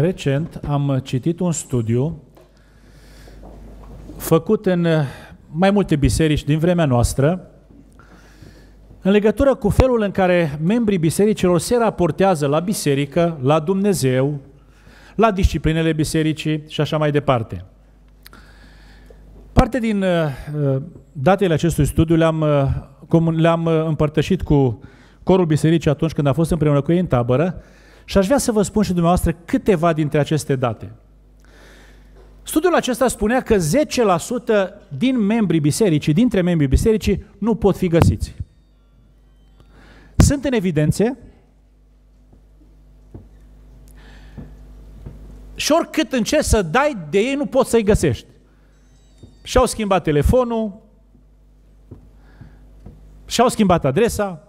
Recent am citit un studiu făcut în eh, mai multe biserici din vremea noastră în legătură cu felul în care membrii bisericilor se raportează la biserică, la Dumnezeu, la disciplinele bisericii și așa mai departe. Parte din eh, eh, datele acestui studiu le-am, le-am împărtășit cu corul bisericii atunci când a fost împreună cu ei în tabără și aș vrea să vă spun și dumneavoastră câteva dintre aceste date. Studiul acesta spunea că 10% din membrii bisericii, dintre membrii bisericii, nu pot fi găsiți. Sunt în evidențe și oricât încerci să dai de ei, nu poți să-i găsești. Și-au schimbat telefonul, și-au schimbat adresa,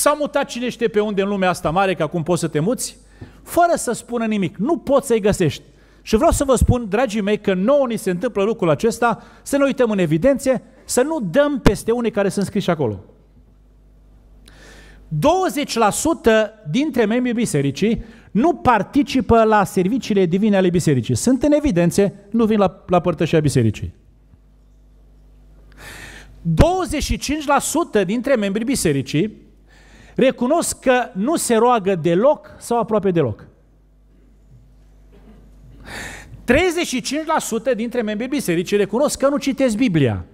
S-a mutat cine știe pe unde în lumea asta mare, că acum poți să te muți, fără să spună nimic. Nu poți să-i găsești. Și vreau să vă spun, dragii mei, că nouă ni se întâmplă lucrul acesta, să ne uităm în evidențe, să nu dăm peste unii care sunt scriși acolo. 20% dintre membrii bisericii nu participă la serviciile divine ale bisericii. Sunt în evidențe, nu vin la, la părtășia bisericii. 25% dintre membrii bisericii Recunosc că nu se roagă deloc sau aproape deloc. 35% dintre membrii bisericii recunosc că nu citesc Biblia.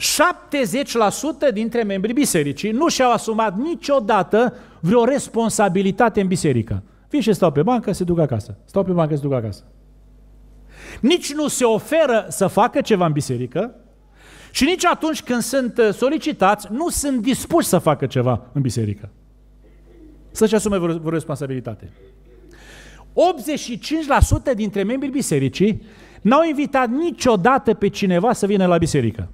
70% dintre membrii bisericii nu și-au asumat niciodată vreo responsabilitate în biserică. Vin și stau pe bancă, se duc acasă. Stau pe bancă, se duc acasă. Nici nu se oferă să facă ceva în biserică, și nici atunci când sunt uh, solicitați, nu sunt dispuși să facă ceva în biserică. Să-și asume vreo, vreo responsabilitate. 85% dintre membrii bisericii n-au invitat niciodată pe cineva să vină la biserică.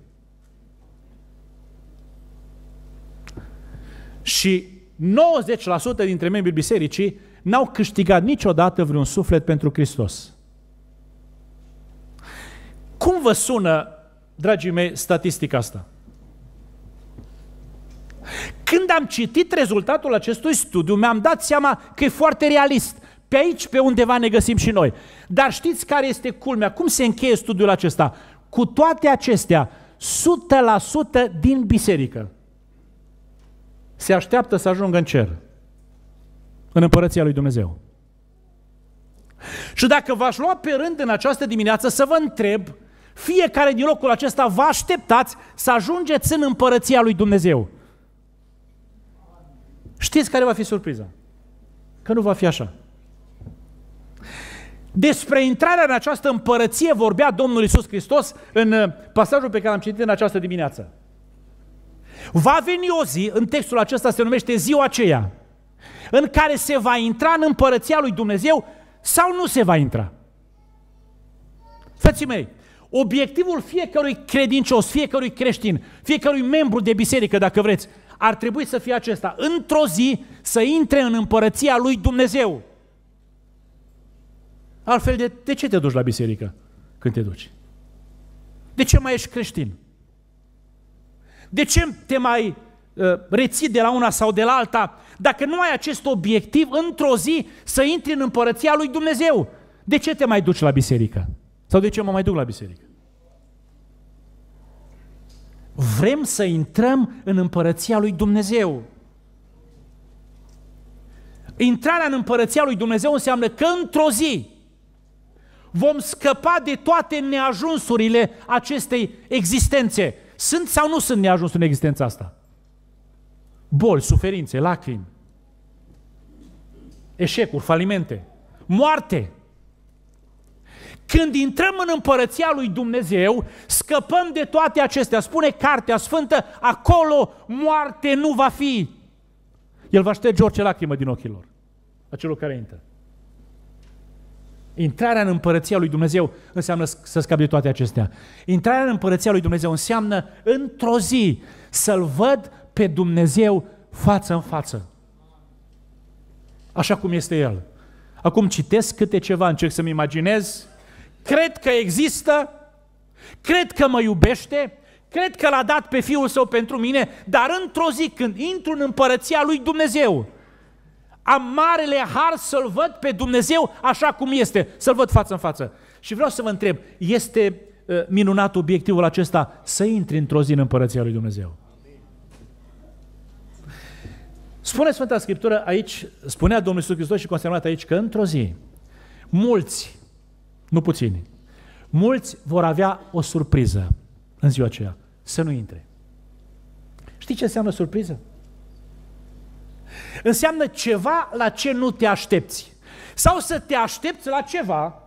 Și 90% dintre membrii bisericii n-au câștigat niciodată vreun suflet pentru Hristos. Cum vă sună dragii mei, statistica asta. Când am citit rezultatul acestui studiu, mi-am dat seama că e foarte realist. Pe aici, pe undeva ne găsim și noi. Dar știți care este culmea? Cum se încheie studiul acesta? Cu toate acestea, 100% din biserică se așteaptă să ajungă în cer, în împărăția lui Dumnezeu. Și dacă v-aș lua pe rând în această dimineață să vă întreb fiecare din locul acesta vă așteptați să ajungeți în împărăția lui Dumnezeu. Știți care va fi surpriza? Că nu va fi așa. Despre intrarea în această împărăție vorbea Domnul Isus Hristos în uh, pasajul pe care l-am citit în această dimineață. Va veni o zi, în textul acesta se numește ziua aceea, în care se va intra în împărăția lui Dumnezeu sau nu se va intra. Frații mei, Obiectivul fiecărui credincios, fiecărui creștin, fiecărui membru de biserică, dacă vreți, ar trebui să fie acesta. Într-o zi să intre în împărăția lui Dumnezeu. Altfel, de, de ce te duci la biserică când te duci? De ce mai ești creștin? De ce te mai uh, reții de la una sau de la alta? Dacă nu ai acest obiectiv, într-o zi să intri în împărăția lui Dumnezeu. De ce te mai duci la biserică? Sau de ce mă mai duc la biserică? Vrem să intrăm în împărăția lui Dumnezeu. Intrarea în împărăția lui Dumnezeu înseamnă că într-o zi vom scăpa de toate neajunsurile acestei existențe. Sunt sau nu sunt neajunsuri în existența asta? Boli, suferințe, lacrimi, eșecuri, falimente, moarte. Când intrăm în împărăția lui Dumnezeu, scăpăm de toate acestea. Spune Cartea Sfântă, acolo moarte nu va fi. El va șterge orice lacrimă din ochii lor, a celor care intră. Intrarea în împărăția lui Dumnezeu înseamnă să scapi de toate acestea. Intrarea în împărăția lui Dumnezeu înseamnă într-o zi să-L văd pe Dumnezeu față în față. Așa cum este El. Acum citesc câte ceva, încerc să-mi imaginez cred că există, cred că mă iubește, cred că l-a dat pe Fiul Său pentru mine, dar într-o zi când intru în împărăția lui Dumnezeu, am marele har să-L văd pe Dumnezeu așa cum este, să-L văd față în față. Și vreau să vă întreb, este uh, minunat obiectivul acesta să intri într-o zi în împărăția lui Dumnezeu? Spune Sfânta Scriptură aici, spunea Domnul Iisus Hristos și consemnat aici că într-o zi mulți nu puțini. Mulți vor avea o surpriză în ziua aceea, să nu intre. Știi ce înseamnă surpriză? Înseamnă ceva la ce nu te aștepți. Sau să te aștepți la ceva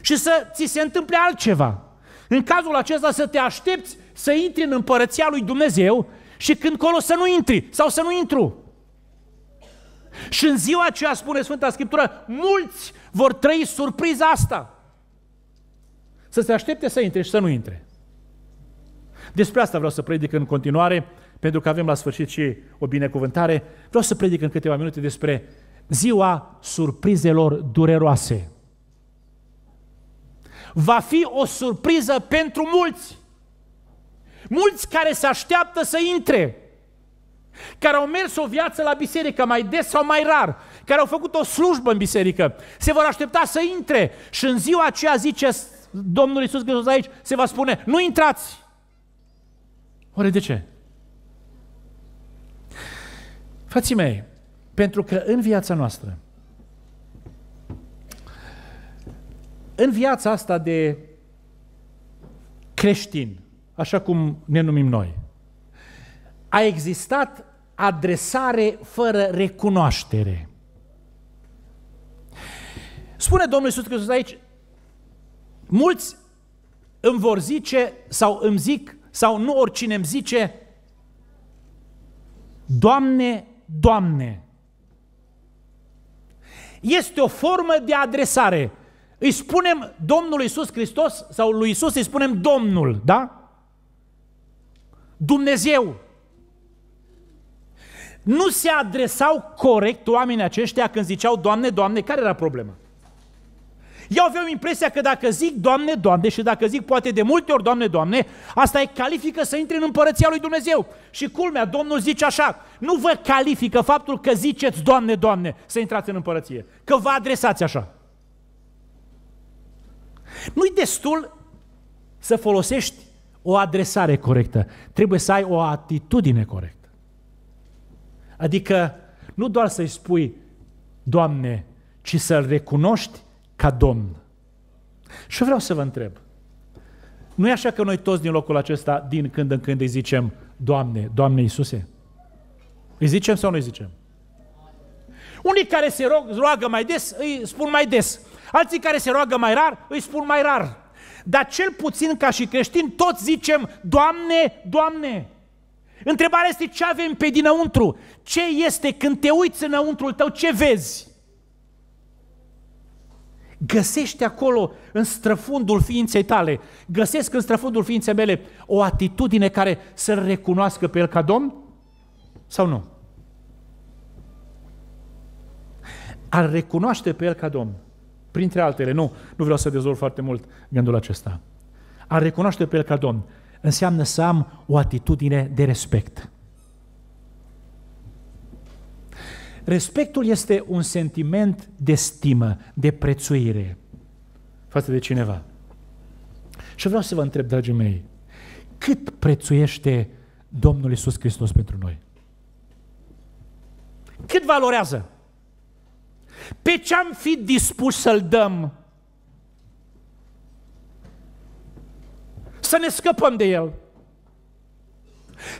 și să ți se întâmple altceva. În cazul acesta să te aștepți să intri în împărăția lui Dumnezeu și când colo să nu intri sau să nu intru. Și în ziua aceea, spune Sfânta Scriptură, mulți vor trăi surpriza asta. Să se aștepte să intre și să nu intre. Despre asta vreau să predic în continuare, pentru că avem la sfârșit și o binecuvântare. Vreau să predic în câteva minute despre ziua surprizelor dureroase. Va fi o surpriză pentru mulți. Mulți care se așteaptă să intre care au mers o viață la biserică mai des sau mai rar, care au făcut o slujbă în biserică, se vor aștepta să intre și în ziua aceea zice Domnul Iisus Hristos aici, se va spune, nu intrați! Oare de ce? Frații mei, pentru că în viața noastră, în viața asta de creștin, așa cum ne numim noi, a existat adresare fără recunoaștere. Spune Domnul Iisus Hristos aici, mulți îmi vor zice sau îmi zic sau nu oricine îmi zice, Doamne, Doamne. Este o formă de adresare. Îi spunem Domnului Iisus Hristos sau lui Iisus îi spunem Domnul, da? Dumnezeu, nu se adresau corect oamenii aceștia când ziceau, Doamne, Doamne, care era problema? Eu aveau impresia că dacă zic Doamne, Doamne și dacă zic poate de multe ori Doamne, Doamne, asta e califică să intri în împărăția lui Dumnezeu. Și culmea, Domnul zice așa, nu vă califică faptul că ziceți Doamne, Doamne să intrați în împărăție, că vă adresați așa. Nu-i destul să folosești o adresare corectă, trebuie să ai o atitudine corectă. Adică nu doar să-i spui, Doamne, ci să-L recunoști ca Domn. Și vreau să vă întreb, nu e așa că noi toți din locul acesta, din când în când îi zicem, Doamne, Doamne Iisuse? Îi zicem sau nu îi zicem? Unii care se rog, roagă mai des, îi spun mai des. Alții care se roagă mai rar, îi spun mai rar. Dar cel puțin ca și creștini, toți zicem, Doamne, Doamne. Întrebarea este ce avem pe dinăuntru. Ce este când te uiți înăuntrul tău, ce vezi? Găsești acolo, în străfundul ființei tale, găsesc în străfundul ființei mele o atitudine care să-L recunoască pe El ca Domn? Sau nu? Ar recunoaște pe El ca Domn. Printre altele, nu, nu vreau să dezvolt foarte mult gândul acesta. Ar recunoaște pe El ca Domn înseamnă să am o atitudine de respect. Respectul este un sentiment de stimă, de prețuire față de cineva. Și vreau să vă întreb, dragii mei, cât prețuiește Domnul Isus Hristos pentru noi? Cât valorează? Pe ce am fi dispus să-L dăm să ne scăpăm de el.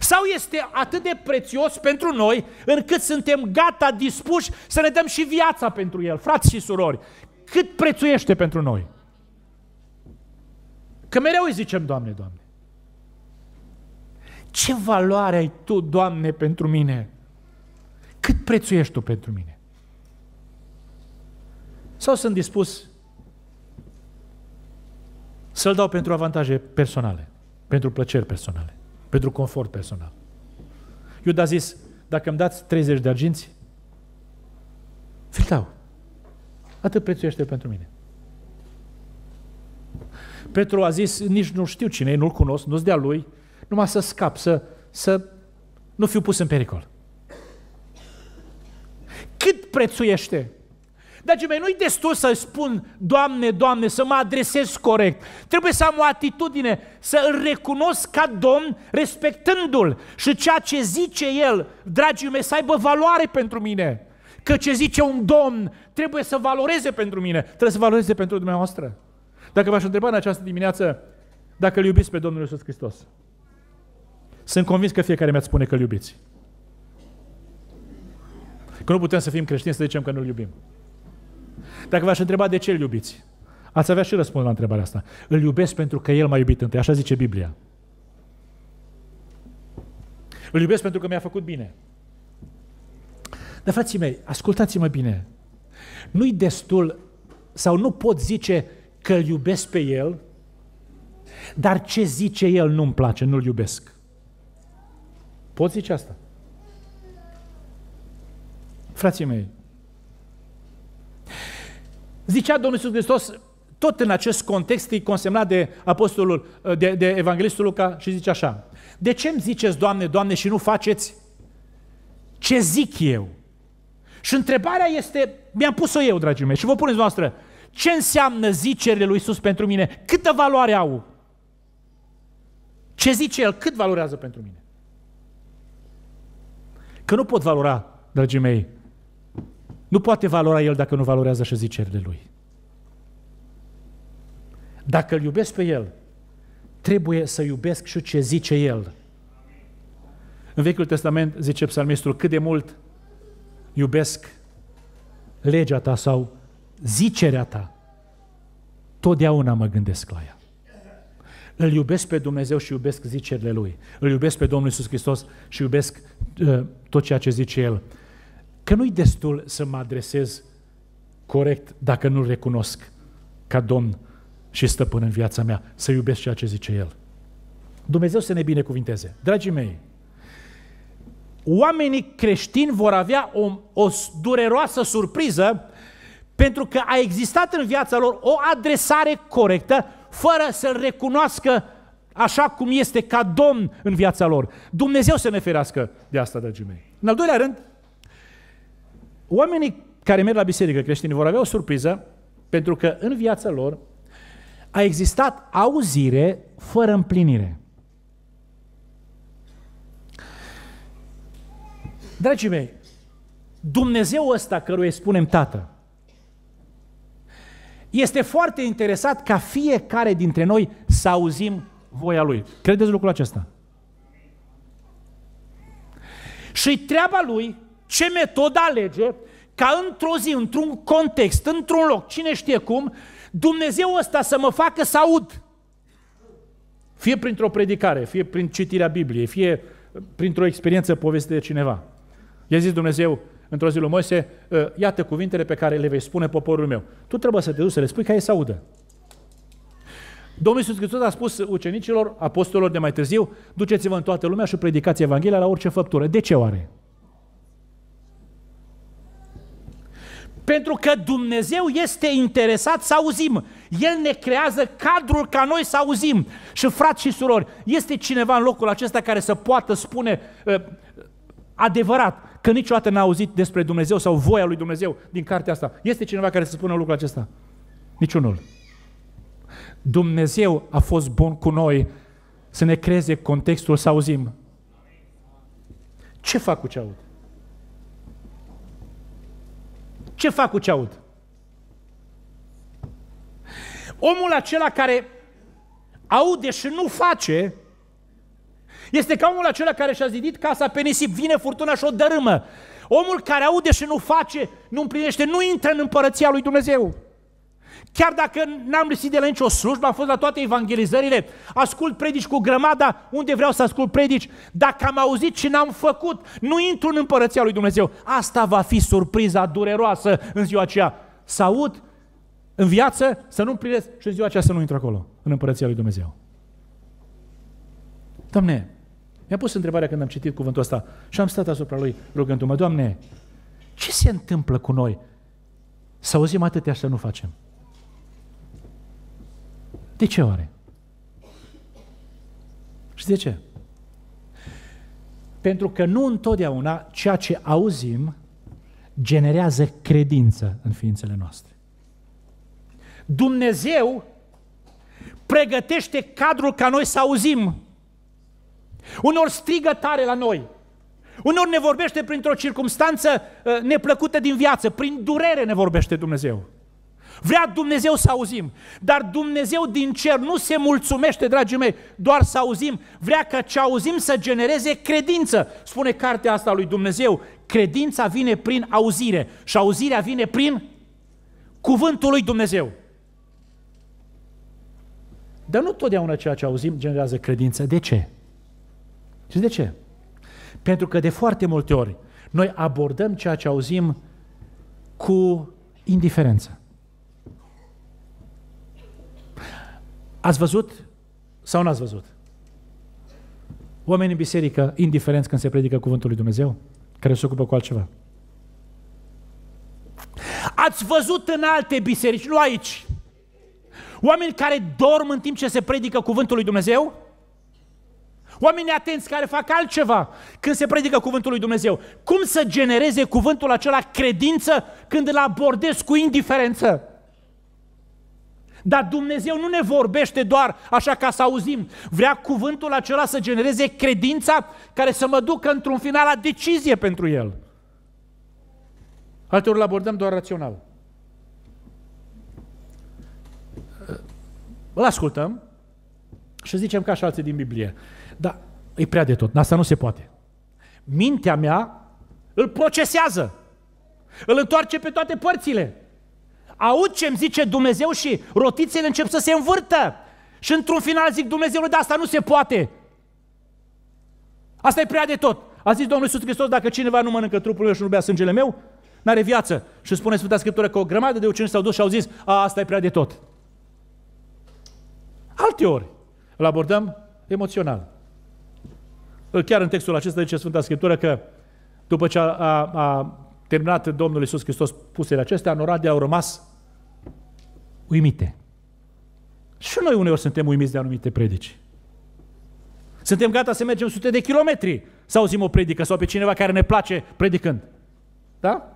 Sau este atât de prețios pentru noi încât suntem gata, dispuși să ne dăm și viața pentru el, frați și surori. Cât prețuiește pentru noi? Că mereu îi zicem, Doamne, Doamne. Ce valoare ai Tu, Doamne, pentru mine? Cât prețuiești Tu pentru mine? Sau sunt dispus să-l dau pentru avantaje personale, pentru plăceri personale, pentru confort personal. Iuda a zis, dacă îmi dați 30 de arginți, vi Atât prețuiește pentru mine. Petru a zis, nici nu știu cine nu-l cunosc, nu-ți de lui, numai să scap, să, să nu fiu pus în pericol. Cât prețuiește? Dragii mei, nu-i destul să spun, Doamne, Doamne, să mă adresez corect. Trebuie să am o atitudine, să îl recunosc ca Domn, respectându-l și ceea ce zice El, dragii mei, să aibă valoare pentru mine. Că ce zice un Domn trebuie să valoreze pentru mine, trebuie să valoreze pentru dumneavoastră. Dacă v-aș întreba în această dimineață, dacă îl iubiți pe Domnul Iisus Hristos, sunt convins că fiecare mi-ați spune că îl iubiți. Că nu putem să fim creștini să zicem că nu-L iubim. Dacă v-aș întreba de ce îl iubiți, ați avea și răspuns la întrebarea asta. Îl iubesc pentru că el m-a iubit întâi, așa zice Biblia. Îl iubesc pentru că mi-a făcut bine. Dar frații mei, ascultați-mă bine. Nu-i destul sau nu pot zice că îl iubesc pe el, dar ce zice el nu-mi place, nu-l iubesc. Pot zice asta. Frații mei, Zicea Domnul Iisus Hristos, tot în acest context e consemnat de apostolul, de, de evanghelistul Luca și zice așa, de ce îmi ziceți, Doamne, Doamne, și nu faceți ce zic eu? Și întrebarea este, mi-am pus-o eu, dragii mei, și vă puneți noastră, ce înseamnă zicerile lui Isus pentru mine? Câtă valoare au? Ce zice El? Cât valorează pentru mine? Că nu pot valora, dragii mei, nu poate valora el dacă nu valorează și zicerile lui. Dacă îl iubesc pe el, trebuie să iubesc și ce zice el. În Vechiul Testament, zice psalmistul, cât de mult iubesc legea ta sau zicerea ta, totdeauna mă gândesc la ea. Îl iubesc pe Dumnezeu și iubesc zicerile Lui. Îl iubesc pe Domnul Isus Hristos și iubesc uh, tot ceea ce zice El că nu-i destul să mă adresez corect dacă nu-L recunosc ca Domn și Stăpân în viața mea, să iubesc ceea ce zice El. Dumnezeu să ne binecuvinteze. Dragii mei, oamenii creștini vor avea o, o dureroasă surpriză pentru că a existat în viața lor o adresare corectă fără să-L recunoască așa cum este ca Domn în viața lor. Dumnezeu să ne ferească de asta, dragii mei. În al doilea rând, Oamenii care merg la biserică creștini vor avea o surpriză, pentru că în viața lor a existat auzire fără împlinire. Dragii mei, Dumnezeu ăsta căruia îi spunem Tată, este foarte interesat ca fiecare dintre noi să auzim voia Lui. Credeți lucrul acesta? Și treaba Lui ce metodă alege ca într-o zi, într-un context, într-un loc, cine știe cum, Dumnezeu ăsta să mă facă să aud. Fie printr-o predicare, fie prin citirea Bibliei, fie uh, printr-o experiență poveste de cineva. I-a zis Dumnezeu într-o zi lui Moise, uh, iată cuvintele pe care le vei spune poporul meu. Tu trebuie să te duci să le spui ca ei să audă. Domnul Iisus Hristos a spus ucenicilor, apostolilor de mai târziu, duceți-vă în toată lumea și predicați Evanghelia la orice făptură. De ce oare? Pentru că Dumnezeu este interesat să auzim. El ne creează cadrul ca noi să auzim. Și frați și surori, este cineva în locul acesta care să poată spune uh, adevărat că niciodată n-a auzit despre Dumnezeu sau voia lui Dumnezeu din cartea asta. Este cineva care să spună lucrul acesta? Niciunul. Dumnezeu a fost bun cu noi să ne creeze contextul să auzim. Ce fac cu ce aud? Ce fac cu ce aud? Omul acela care aude și nu face, este ca omul acela care și-a zidit casa pe nisip, vine furtuna și o dărâmă. Omul care aude și nu face, nu împlinește, nu intră în împărăția lui Dumnezeu. Chiar dacă n-am lipsit de la nicio slujbă, am fost la toate evangelizările, ascult predici cu grămada unde vreau să ascult predici. Dacă am auzit și n-am făcut, nu intru în împărăția lui Dumnezeu. Asta va fi surpriza dureroasă în ziua aceea. Să aud în viață, să nu privesc și în ziua aceea să nu intru acolo, în împărăția lui Dumnezeu. Doamne, mi-a pus întrebarea când am citit cuvântul ăsta și am stat asupra lui rugându-mă, Doamne, ce se întâmplă cu noi? Să auzim atâtea să nu facem. De ce oare? Și de ce? Pentru că nu întotdeauna ceea ce auzim generează credință în ființele noastre. Dumnezeu pregătește cadrul ca noi să auzim. Unor strigă tare la noi, unor ne vorbește printr-o circunstanță uh, neplăcută din viață, prin durere ne vorbește Dumnezeu. Vrea Dumnezeu să auzim, dar Dumnezeu din cer nu se mulțumește, dragii mei, doar să auzim. Vrea ca ce auzim să genereze credință. Spune cartea asta lui Dumnezeu, credința vine prin auzire și auzirea vine prin cuvântul lui Dumnezeu. Dar nu totdeauna ceea ce auzim generează credință. De ce? Și de ce? Pentru că de foarte multe ori noi abordăm ceea ce auzim cu indiferență. Ați văzut sau n-ați văzut? Oamenii în biserică, indiferenți când se predică cuvântul lui Dumnezeu, care se ocupă cu altceva. Ați văzut în alte biserici, nu aici, oameni care dorm în timp ce se predică cuvântul lui Dumnezeu, oameni atenți care fac altceva când se predică cuvântul lui Dumnezeu. Cum să genereze cuvântul acela credință când îl abordez cu indiferență? Dar Dumnezeu nu ne vorbește doar așa ca să auzim. Vrea cuvântul acela să genereze credința care să mă ducă într-un final la decizie pentru el. Alteori îl abordăm doar rațional. Îl ascultăm și zicem ca și alții din Biblie. Dar e prea de tot, asta nu se poate. Mintea mea îl procesează, îl întoarce pe toate părțile aud ce îmi zice Dumnezeu și rotițele încep să se învârtă. Și într-un final zic Dumnezeu, dar asta nu se poate. Asta e prea de tot. A zis Domnul Iisus Hristos, dacă cineva nu mănâncă trupul meu și nu bea sângele meu, n-are viață. Și spune Sfânta Scriptură că o grămadă de ucenici s-au dus și au zis, a, asta e prea de tot. Alte ori îl abordăm emoțional. Chiar în textul acesta zice Sfânta Scriptură că după ce a, a, a terminat Domnul Iisus Hristos pusele acestea, în Oradea au rămas uimite. Și noi uneori suntem uimiți de anumite predici. Suntem gata să mergem sute de kilometri să auzim o predică sau pe cineva care ne place predicând. Da?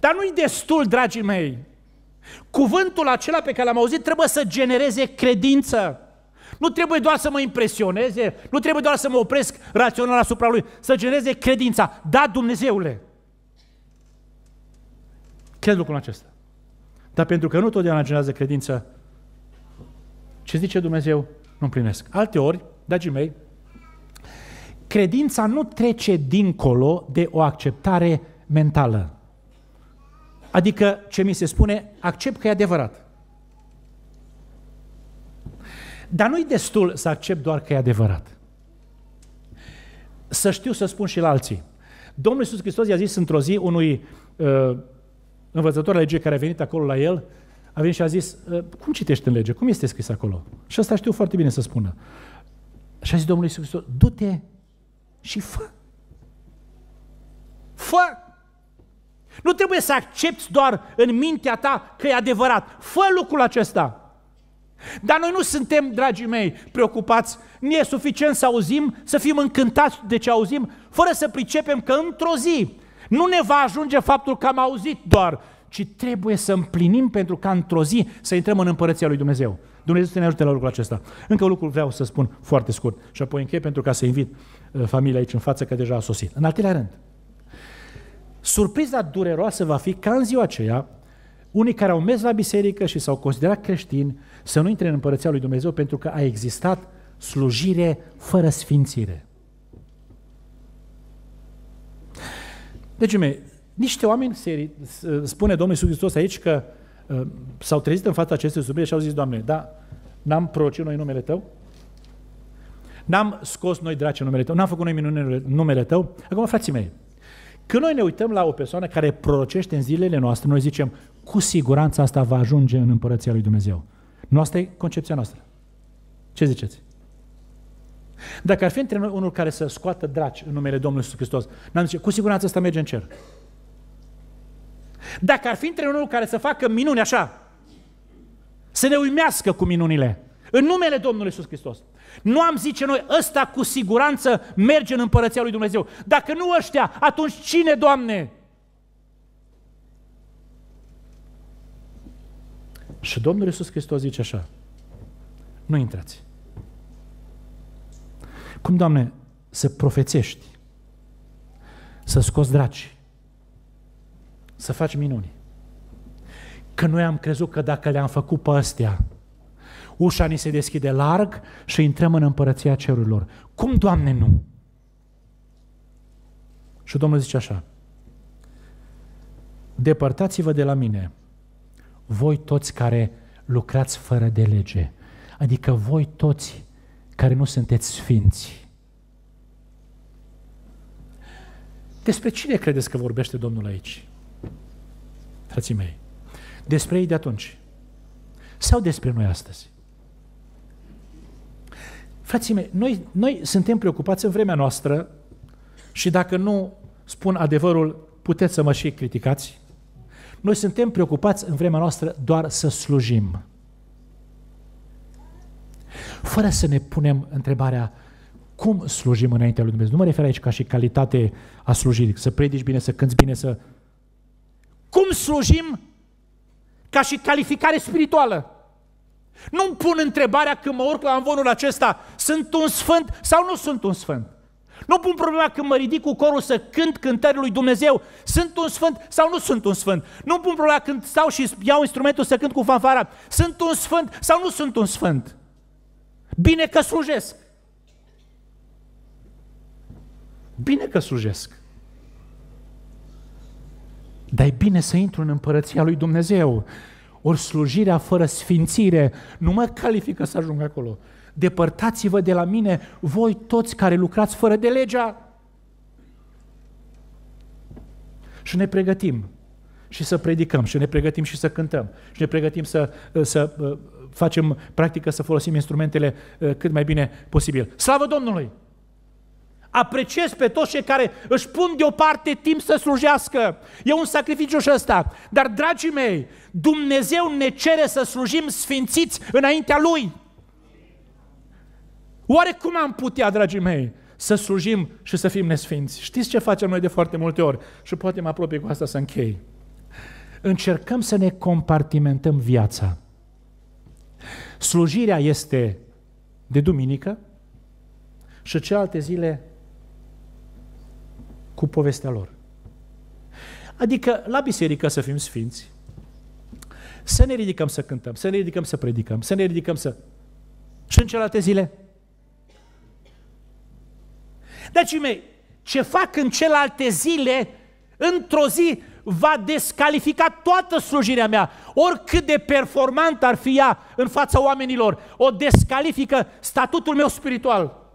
Dar nu-i destul, dragii mei. Cuvântul acela pe care l-am auzit trebuie să genereze credință. Nu trebuie doar să mă impresioneze, nu trebuie doar să mă opresc rațional asupra lui, să genereze credința. Da, Dumnezeule! Cred lucrul acesta. Dar pentru că nu totdeauna generează credință, ce zice Dumnezeu, nu împlinesc. Alte ori, dragii mei, credința nu trece dincolo de o acceptare mentală. Adică ce mi se spune, accept că e adevărat. Dar nu-i destul să accept doar că e adevărat. Să știu să spun și la alții. Domnul Iisus Hristos i-a zis într-o zi unui uh, învățător la lege care a venit acolo la el, a venit și a zis, ă, cum citești în lege? Cum este scris acolo? Și asta știu foarte bine să spună. Și a zis Domnul Iisus Hristos, du-te și fă. Fă! Nu trebuie să accepti doar în mintea ta că e adevărat. Fă lucrul acesta! Dar noi nu suntem, dragii mei, preocupați. Nu e suficient să auzim, să fim încântați de ce auzim, fără să pricepem că într-o zi nu ne va ajunge faptul că am auzit doar, ci trebuie să împlinim pentru ca într-o zi să intrăm în împărăția lui Dumnezeu. Dumnezeu să ne ajute la lucrul acesta. Încă un lucru vreau să spun foarte scurt și apoi închei pentru ca să invit uh, familia aici în față că deja a sosit. În al treilea rând, surpriza dureroasă va fi ca în ziua aceea unii care au mers la biserică și s-au considerat creștini să nu intre în împărăția lui Dumnezeu pentru că a existat slujire fără sfințire. Deci, mei, niște oameni, se, spune Domnul Iisus Hristos aici că uh, s-au trezit în fața acestei subiecte și au zis, Doamne, da, n-am prorocit noi numele Tău, n-am scos noi draci numele Tău, n-am făcut noi minune numele Tău. Acum, frații mei, când noi ne uităm la o persoană care prorocește în zilele noastre, noi zicem, cu siguranță asta va ajunge în împărăția lui Dumnezeu. Noastră e concepția noastră. Ce ziceți? Dacă ar fi între noi unul care să scoată draci în numele Domnului Iisus Hristos, n-am zis, cu siguranță asta merge în cer. Dacă ar fi între unul care să facă minuni așa, să ne uimească cu minunile, în numele Domnului Iisus Hristos. Nu am zice noi, ăsta cu siguranță merge în împărăția lui Dumnezeu. Dacă nu ăștia, atunci cine, Doamne? Și Domnul Iisus Hristos zice așa, nu intrați. Cum, Doamne, să profețești, să scoți draci, să faci minuni? Că noi am crezut că dacă le-am făcut pe astea, ușa ni se deschide larg și intrăm în împărăția cerurilor. Cum, Doamne, nu? Și Domnul zice așa, depărtați-vă de la mine, voi toți care lucrați fără de lege, adică voi toți care nu sunteți sfinți. Despre cine credeți că vorbește Domnul aici? Frații mei, despre ei de atunci sau despre noi astăzi? Frații mei, noi, noi suntem preocupați în vremea noastră și dacă nu spun adevărul, puteți să mă și criticați. Noi suntem preocupați în vremea noastră doar să slujim fără să ne punem întrebarea cum slujim înaintea lui Dumnezeu. Nu mă refer aici ca și calitate a slujirii, să predici bine, să cânți bine, să... Cum slujim ca și calificare spirituală? Nu-mi pun întrebarea când mă urc la învonul acesta, sunt un sfânt sau nu sunt un sfânt? Nu pun problema când mă ridic cu corul să cânt cântările lui Dumnezeu, sunt un sfânt sau nu sunt un sfânt? Nu pun problema când stau și iau instrumentul să cânt cu fanfara, sunt un sfânt sau nu sunt un sfânt? Bine că slujesc. Bine că slujesc. Dar e bine să intru în împărăția lui Dumnezeu. Ori slujirea fără sfințire nu mă califică să ajung acolo. Depărtați-vă de la mine, voi toți care lucrați fără de legea. Și ne pregătim și să predicăm, și ne pregătim și să cântăm, și ne pregătim să, să facem practică să folosim instrumentele uh, cât mai bine posibil. Slavă Domnului! Apreciez pe toți cei care își pun deoparte timp să slujească. E un sacrificiu și ăsta. Dar, dragii mei, Dumnezeu ne cere să slujim sfințiți înaintea Lui. Oare cum am putea, dragii mei, să slujim și să fim nesfinți? Știți ce facem noi de foarte multe ori? Și poate mă apropie cu asta să închei. Încercăm să ne compartimentăm viața. Slujirea este de duminică și celelalte zile cu povestea lor. Adică la biserică să fim sfinți, să ne ridicăm să cântăm, să ne ridicăm să predicăm, să ne ridicăm să... Și în celelalte zile? Deci, mei, ce fac în celelalte zile, într-o zi, va descalifica toată slujirea mea, oricât de performant ar fi ea în fața oamenilor, o descalifică statutul meu spiritual.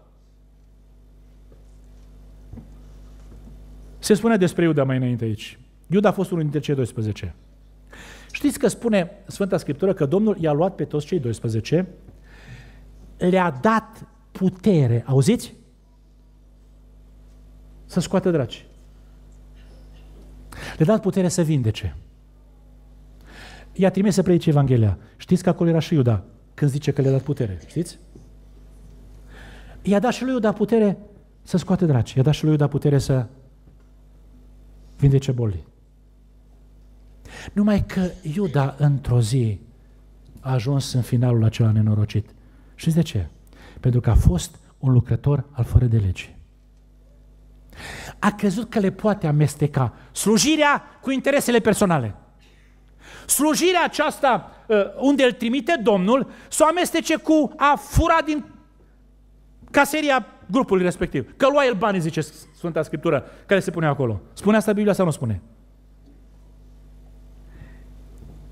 Se spune despre Iuda mai înainte aici. Iuda a fost unul dintre cei 12. Știți că spune Sfânta Scriptură că Domnul i-a luat pe toți cei 12, le-a dat putere, auziți? Să scoată dracii. Le-a dat putere să vindece. I-a trimis să predice Evanghelia. Știți că acolo era și Iuda când zice că le-a dat putere. Știți? I-a dat și lui Iuda putere să scoate draci. I-a dat și lui Iuda putere să vindece bolii. Numai că Iuda într-o zi a ajuns în finalul acela nenorocit. Și de ce? Pentru că a fost un lucrător al fără de lege a crezut că le poate amesteca. Slujirea cu interesele personale. Slujirea aceasta ă, unde îl trimite Domnul, să o amestece cu a fura din caseria grupului respectiv. Că lua el banii, zice Sfânta Scriptură, care se pune acolo. Spune asta Biblia sau nu spune?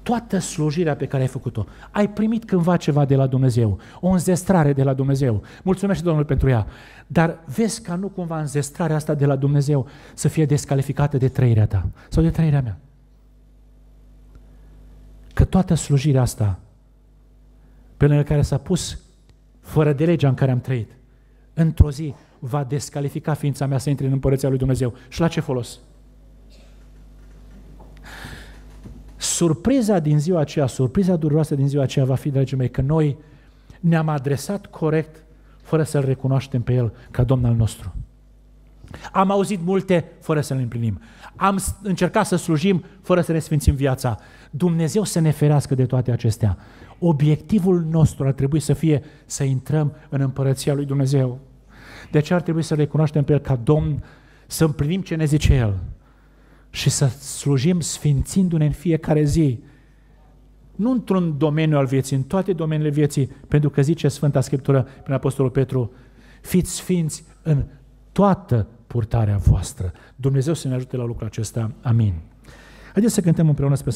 toată slujirea pe care ai făcut-o. Ai primit cândva ceva de la Dumnezeu, o înzestrare de la Dumnezeu. Mulțumesc Domnul pentru ea. Dar vezi ca nu cumva înzestrarea asta de la Dumnezeu să fie descalificată de trăirea ta sau de trăirea mea. Că toată slujirea asta pe lângă care s-a pus fără de legea în care am trăit, într-o zi va descalifica ființa mea să intre în împărăția lui Dumnezeu. Și la ce folos? surpriza din ziua aceea, surpriza dureroasă din ziua aceea va fi, dragii mei, că noi ne-am adresat corect fără să-L recunoaștem pe El ca Domn al nostru. Am auzit multe fără să le împlinim. Am încercat să slujim fără să ne sfințim viața. Dumnezeu să ne ferească de toate acestea. Obiectivul nostru ar trebui să fie să intrăm în împărăția lui Dumnezeu. De deci ce ar trebui să recunoaștem pe El ca Domn, să împlinim ce ne zice El, și să slujim sfințindu-ne în fiecare zi. Nu într-un domeniu al vieții, în toate domeniile vieții, pentru că zice Sfânta Scriptură prin Apostolul Petru, fiți sfinți în toată purtarea voastră. Dumnezeu să ne ajute la lucrul acesta. Amin. Haideți să cântăm împreună spre